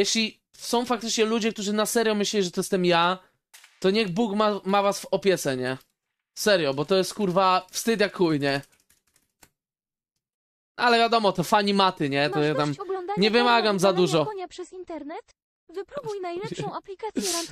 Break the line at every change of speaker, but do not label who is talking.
Jeśli są faktycznie ludzie, którzy na serio myśleli, że to jestem ja, to niech Bóg ma, ma was w opiece, nie? Serio, bo to jest kurwa wstyd jak chuj, nie? Ale wiadomo, to fani maty, nie? To ja tam nie wymagam za dużo.
Konia przez internet? Wypróbuj najlepszą aplikację